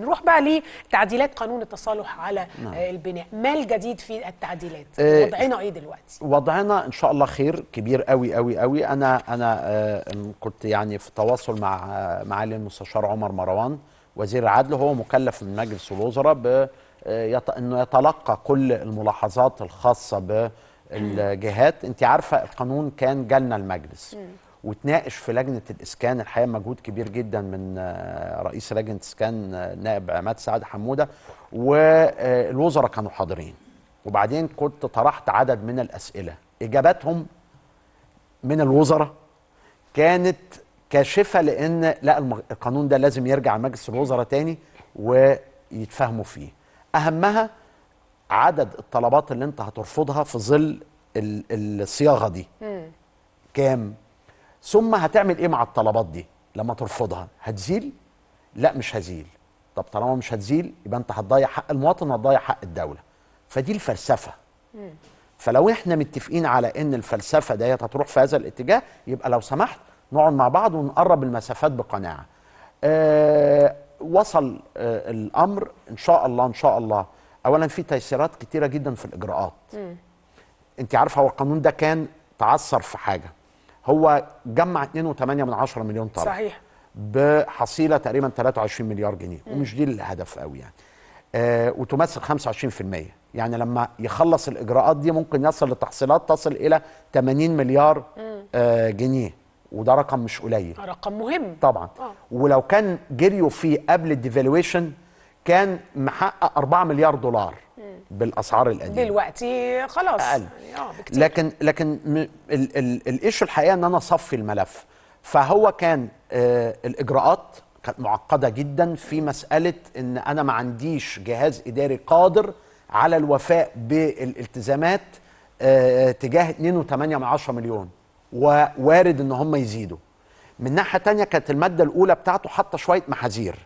نروح بقى لتعديلات قانون التصالح على نعم. آه، البناء ما الجديد في التعديلات أه وضعنا ايه دلوقتي وضعنا ان شاء الله خير كبير قوي قوي قوي انا انا آه كنت يعني في تواصل مع آه، معالي المستشار عمر مروان وزير العدل هو مكلف من مجلس الوزراء ب آه، انه يتلقى كل الملاحظات الخاصه بالجهات انت عارفه القانون كان جالنا المجلس م. وتناقش في لجنه الاسكان الحقيقه مجهود كبير جدا من آه، رئيس لجنه اسكان آه، نائب عماد سعد حموده والوزراء كانوا حاضرين وبعدين كنت طرحت عدد من الاسئله اجاباتهم من الوزراء كانت كاشفه لان لا القانون ده لازم يرجع مجلس الوزراء تاني ويتفاهموا فيه اهمها عدد الطلبات اللي انت هترفضها في ظل الصياغه دي كام ثم هتعمل ايه مع الطلبات دي لما ترفضها هتزيل لا مش هزيل طب طالما مش هتزيل يبقى انت هتضيع حق المواطن وهتضيع حق الدوله فدي الفلسفه فلو احنا متفقين على ان الفلسفه ديت هتروح في هذا الاتجاه يبقى لو سمحت نقعد مع بعض ونقرب المسافات بقناعه أه وصل أه الامر ان شاء الله ان شاء الله اولا في تيسيرات كتيره جدا في الاجراءات انت عارفه هو القانون ده كان تعثر في حاجه هو جمع 2.8 من مليون طالب صحيح بحصيله تقريبا 23 مليار جنيه م. ومش دي الهدف قوي يعني آه وتمثل 25% يعني لما يخلص الاجراءات دي ممكن يصل لتحصيلات تصل الى 80 مليار آه جنيه وده رقم مش قليل رقم مهم طبعا آه. ولو كان جريوا فيه قبل الديفالويشن كان محقق 4 مليار دولار بالاسعار القديمه دلوقتي خلاص اقل آه، بكتير. لكن لكن الايشو الحقيقه ان انا اصفي الملف فهو كان آه الاجراءات كانت معقده جدا في مساله ان انا ما عنديش جهاز اداري قادر على الوفاء بالالتزامات آه تجاه 2.8 مليون ووارد ان هم يزيدوا من ناحيه تانية كانت الماده الاولى بتاعته حاطه شويه محاذير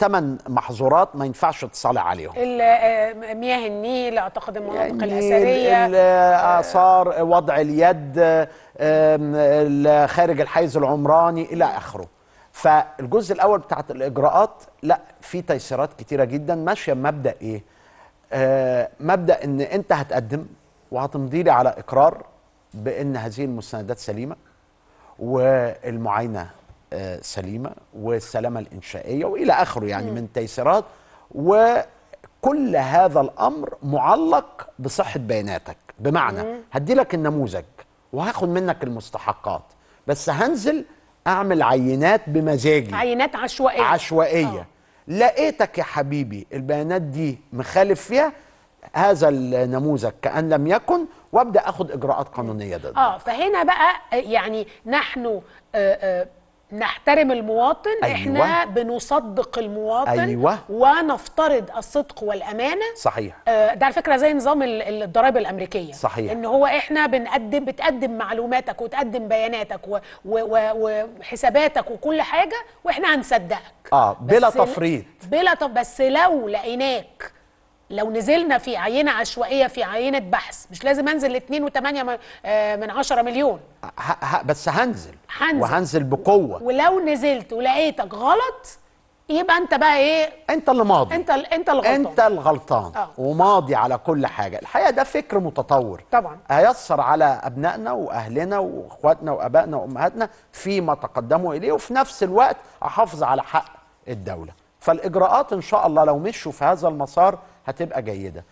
ثمان آه، محظورات ما ينفعش تطلع عليهم آه، مياه النيل اعتقد المناطق يعني الاثريه الاثار وضع اليد خارج الحيز العمراني الى اخره فالجزء الاول بتاعت الاجراءات لا في تيسيرات كتيره جدا ماشيه بمبدا ايه آه مبدا ان انت هتقدم وهتمضي لي على اقرار بان هذه المستندات سليمه والمعاينه سليمه والسلامه الانشائيه والى اخره يعني من تيسيرات وكل هذا الامر معلق بصحه بياناتك بمعنى هدي لك النموذج وهاخد منك المستحقات بس هنزل اعمل عينات بمزاجي عينات عشوائيه عشوائيه أوه. لقيتك يا حبيبي البيانات دي مخالف فيها هذا النموذج كأن لم يكن وابدا اخد اجراءات قانونيه ضده اه فهنا بقى يعني نحن آآ آه، آآ آه، نحترم المواطن أيوة. احنا بنصدق المواطن أيوة. ونفترض الصدق والامانه صحيح آه، ده على فكره زي نظام الضرائب الامريكيه صحيح ان هو احنا بنقدم بتقدم معلوماتك وتقدم بياناتك وحساباتك وكل حاجه واحنا هنصدقك اه بلا تفريط بلا طب بس لو لقيناك لو نزلنا في عينه عشوائيه في عينه بحث مش لازم انزل لاتنين وتمانية آه، من 10 مليون ه ه بس هنزل هنزل وهنزل بقوه ولو نزلت ولقيتك غلط يبقى انت بقى ايه انت اللي ماضي انت ال... انت الغلطان انت الغلطان آه. وماضي على كل حاجه الحقيقه ده فكر متطور طبعا هيسر على ابنائنا واهلنا واخواتنا وابائنا وامهاتنا فيما تقدموا اليه وفي نفس الوقت احافظ على حق الدوله فالاجراءات ان شاء الله لو مشوا في هذا المسار هتبقى جيده